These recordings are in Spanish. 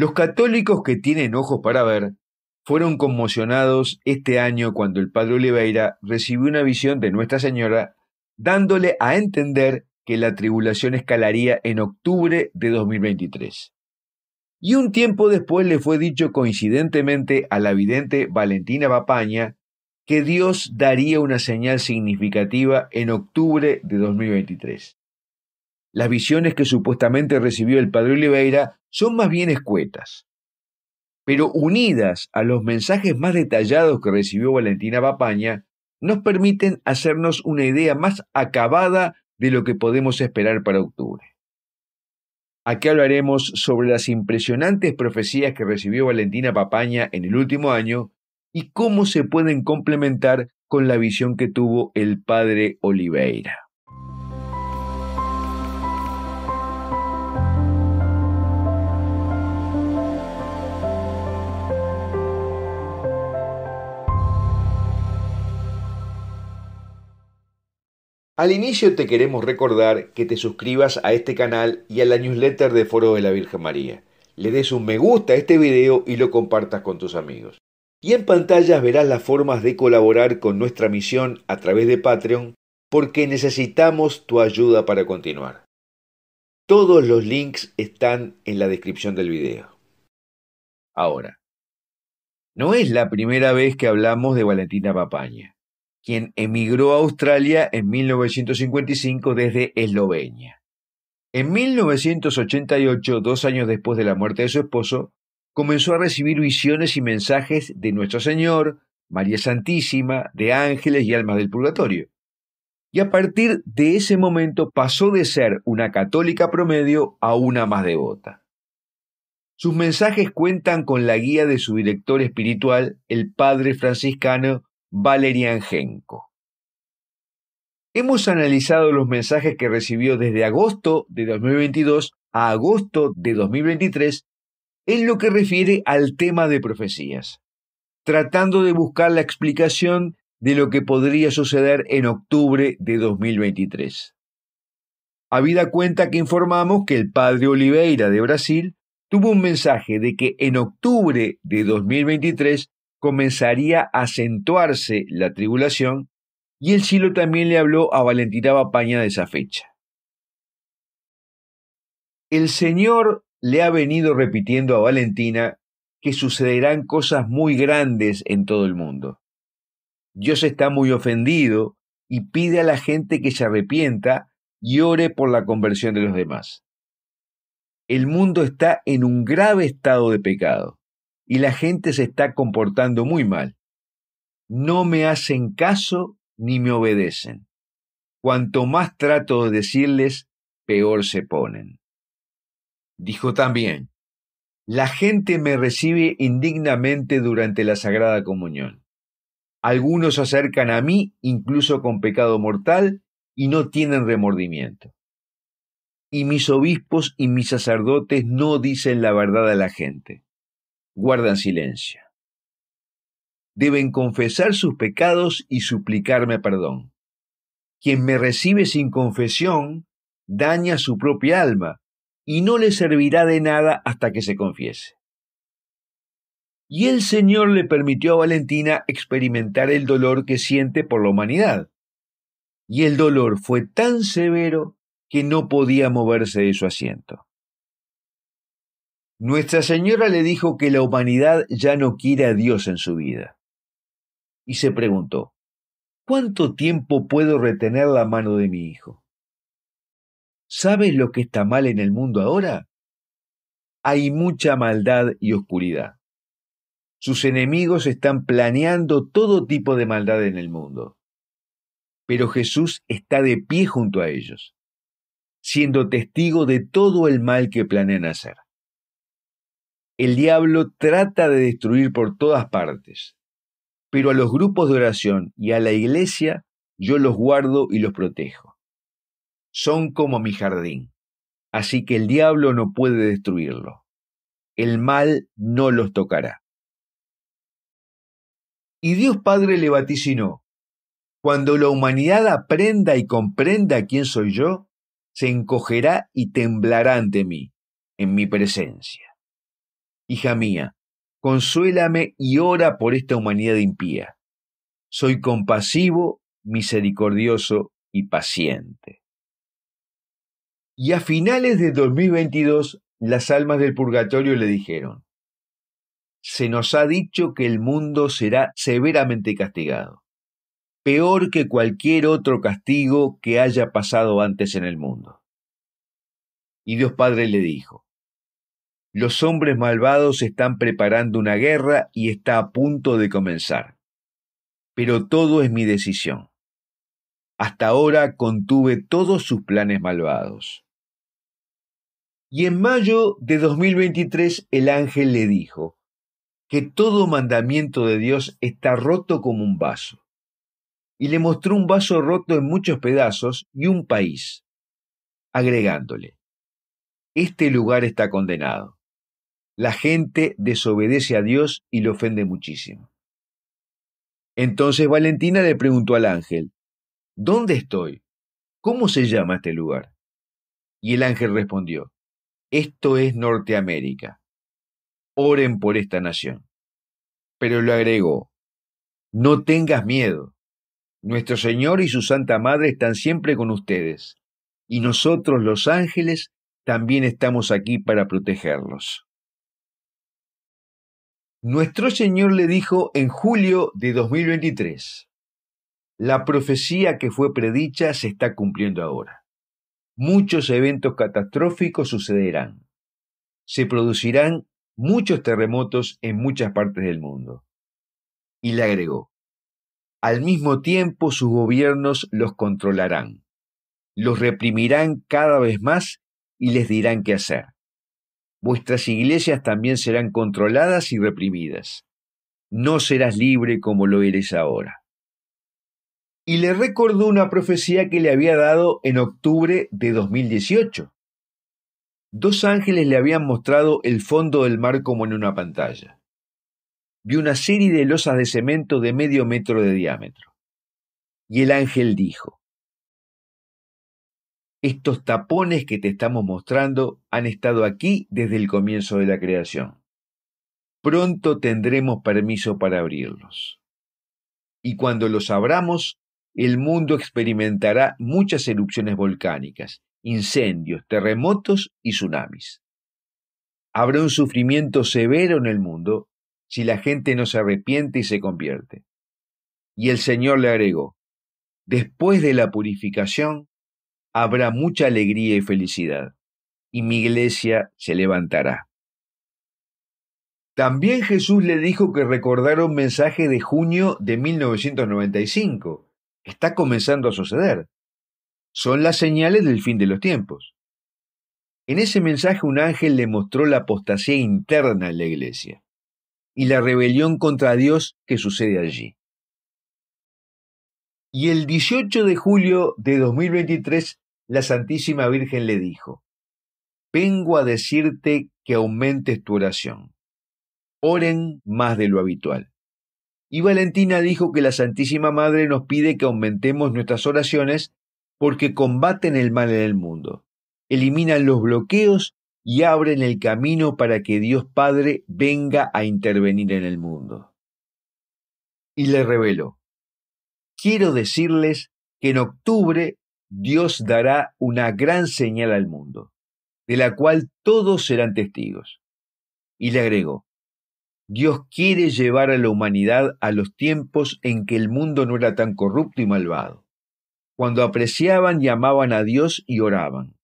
Los católicos que tienen ojos para ver fueron conmocionados este año cuando el padre Oliveira recibió una visión de Nuestra Señora dándole a entender que la tribulación escalaría en octubre de 2023. Y un tiempo después le fue dicho coincidentemente a la vidente Valentina Bapaña que Dios daría una señal significativa en octubre de 2023 las visiones que supuestamente recibió el padre Oliveira son más bien escuetas, pero unidas a los mensajes más detallados que recibió Valentina Papaña, nos permiten hacernos una idea más acabada de lo que podemos esperar para octubre. Aquí hablaremos sobre las impresionantes profecías que recibió Valentina Papaña en el último año y cómo se pueden complementar con la visión que tuvo el padre Oliveira. Al inicio te queremos recordar que te suscribas a este canal y a la newsletter de Foro de la Virgen María. Le des un me gusta a este video y lo compartas con tus amigos. Y en pantallas verás las formas de colaborar con nuestra misión a través de Patreon porque necesitamos tu ayuda para continuar. Todos los links están en la descripción del video. Ahora, no es la primera vez que hablamos de Valentina Papaña quien emigró a Australia en 1955 desde Eslovenia. En 1988, dos años después de la muerte de su esposo, comenzó a recibir visiones y mensajes de Nuestro Señor, María Santísima, de ángeles y almas del purgatorio. Y a partir de ese momento pasó de ser una católica promedio a una más devota. Sus mensajes cuentan con la guía de su director espiritual, el padre franciscano Genko. Hemos analizado los mensajes que recibió desde agosto de 2022 a agosto de 2023 en lo que refiere al tema de profecías, tratando de buscar la explicación de lo que podría suceder en octubre de 2023. Habida cuenta que informamos que el padre Oliveira de Brasil tuvo un mensaje de que en octubre de 2023 comenzaría a acentuarse la tribulación y el cielo también le habló a Valentina Bapaña de esa fecha. El Señor le ha venido repitiendo a Valentina que sucederán cosas muy grandes en todo el mundo. Dios está muy ofendido y pide a la gente que se arrepienta y ore por la conversión de los demás. El mundo está en un grave estado de pecado y la gente se está comportando muy mal. No me hacen caso ni me obedecen. Cuanto más trato de decirles, peor se ponen. Dijo también, la gente me recibe indignamente durante la Sagrada Comunión. Algunos se acercan a mí incluso con pecado mortal y no tienen remordimiento. Y mis obispos y mis sacerdotes no dicen la verdad a la gente guardan silencio. Deben confesar sus pecados y suplicarme perdón. Quien me recibe sin confesión daña su propia alma y no le servirá de nada hasta que se confiese. Y el Señor le permitió a Valentina experimentar el dolor que siente por la humanidad. Y el dolor fue tan severo que no podía moverse de su asiento. Nuestra Señora le dijo que la humanidad ya no quiere a Dios en su vida. Y se preguntó, ¿cuánto tiempo puedo retener la mano de mi hijo? ¿Sabes lo que está mal en el mundo ahora? Hay mucha maldad y oscuridad. Sus enemigos están planeando todo tipo de maldad en el mundo. Pero Jesús está de pie junto a ellos, siendo testigo de todo el mal que planean hacer el diablo trata de destruir por todas partes, pero a los grupos de oración y a la iglesia yo los guardo y los protejo. Son como mi jardín, así que el diablo no puede destruirlo. El mal no los tocará. Y Dios Padre le vaticinó, cuando la humanidad aprenda y comprenda quién soy yo, se encogerá y temblará ante mí, en mi presencia. Hija mía, consuélame y ora por esta humanidad impía. Soy compasivo, misericordioso y paciente. Y a finales de 2022, las almas del purgatorio le dijeron, se nos ha dicho que el mundo será severamente castigado, peor que cualquier otro castigo que haya pasado antes en el mundo. Y Dios Padre le dijo, los hombres malvados están preparando una guerra y está a punto de comenzar. Pero todo es mi decisión. Hasta ahora contuve todos sus planes malvados. Y en mayo de 2023 el ángel le dijo que todo mandamiento de Dios está roto como un vaso. Y le mostró un vaso roto en muchos pedazos y un país, agregándole, este lugar está condenado la gente desobedece a Dios y le ofende muchísimo. Entonces Valentina le preguntó al ángel, ¿Dónde estoy? ¿Cómo se llama este lugar? Y el ángel respondió, Esto es Norteamérica. Oren por esta nación. Pero le agregó, No tengas miedo. Nuestro Señor y su Santa Madre están siempre con ustedes, y nosotros los ángeles también estamos aquí para protegerlos. Nuestro Señor le dijo en julio de 2023, la profecía que fue predicha se está cumpliendo ahora. Muchos eventos catastróficos sucederán. Se producirán muchos terremotos en muchas partes del mundo. Y le agregó, al mismo tiempo sus gobiernos los controlarán, los reprimirán cada vez más y les dirán qué hacer vuestras iglesias también serán controladas y reprimidas. No serás libre como lo eres ahora. Y le recordó una profecía que le había dado en octubre de 2018. Dos ángeles le habían mostrado el fondo del mar como en una pantalla. Vio una serie de losas de cemento de medio metro de diámetro. Y el ángel dijo, estos tapones que te estamos mostrando han estado aquí desde el comienzo de la creación. Pronto tendremos permiso para abrirlos. Y cuando los abramos, el mundo experimentará muchas erupciones volcánicas, incendios, terremotos y tsunamis. Habrá un sufrimiento severo en el mundo si la gente no se arrepiente y se convierte. Y el Señor le agregó, después de la purificación, habrá mucha alegría y felicidad, y mi iglesia se levantará. También Jesús le dijo que recordara un mensaje de junio de 1995. Está comenzando a suceder. Son las señales del fin de los tiempos. En ese mensaje un ángel le mostró la apostasía interna en la iglesia y la rebelión contra Dios que sucede allí. Y el 18 de julio de 2023, la Santísima Virgen le dijo, vengo a decirte que aumentes tu oración. Oren más de lo habitual. Y Valentina dijo que la Santísima Madre nos pide que aumentemos nuestras oraciones porque combaten el mal en el mundo, eliminan los bloqueos y abren el camino para que Dios Padre venga a intervenir en el mundo. Y le reveló, quiero decirles que en octubre Dios dará una gran señal al mundo, de la cual todos serán testigos. Y le agregó, Dios quiere llevar a la humanidad a los tiempos en que el mundo no era tan corrupto y malvado, cuando apreciaban y amaban a Dios y oraban.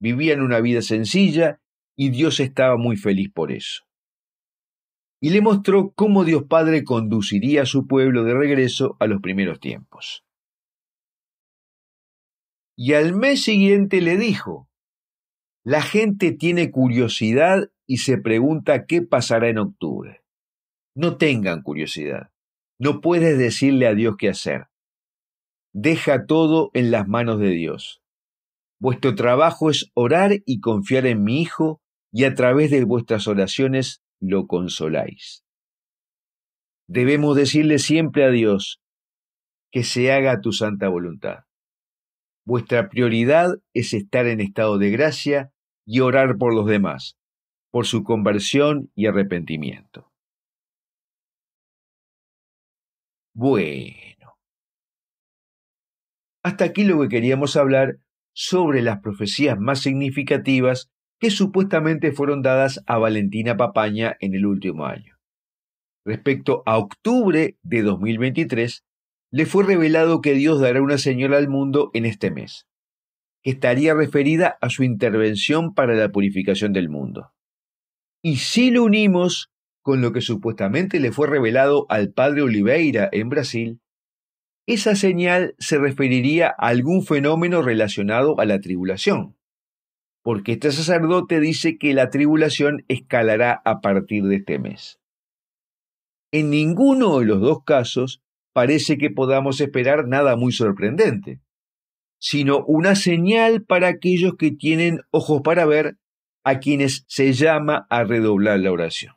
Vivían una vida sencilla y Dios estaba muy feliz por eso y le mostró cómo Dios Padre conduciría a su pueblo de regreso a los primeros tiempos. Y al mes siguiente le dijo, la gente tiene curiosidad y se pregunta qué pasará en octubre. No tengan curiosidad, no puedes decirle a Dios qué hacer. Deja todo en las manos de Dios. Vuestro trabajo es orar y confiar en mi Hijo y a través de vuestras oraciones lo consoláis. Debemos decirle siempre a Dios, que se haga tu santa voluntad. Vuestra prioridad es estar en estado de gracia y orar por los demás, por su conversión y arrepentimiento. Bueno. Hasta aquí lo que queríamos hablar sobre las profecías más significativas que supuestamente fueron dadas a Valentina Papaña en el último año. Respecto a octubre de 2023, le fue revelado que Dios dará una señal al mundo en este mes, que estaría referida a su intervención para la purificación del mundo. Y si lo unimos con lo que supuestamente le fue revelado al padre Oliveira en Brasil, esa señal se referiría a algún fenómeno relacionado a la tribulación porque este sacerdote dice que la tribulación escalará a partir de este mes. En ninguno de los dos casos parece que podamos esperar nada muy sorprendente, sino una señal para aquellos que tienen ojos para ver, a quienes se llama a redoblar la oración.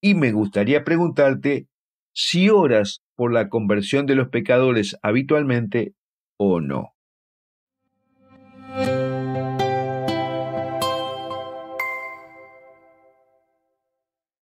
Y me gustaría preguntarte si oras por la conversión de los pecadores habitualmente o no.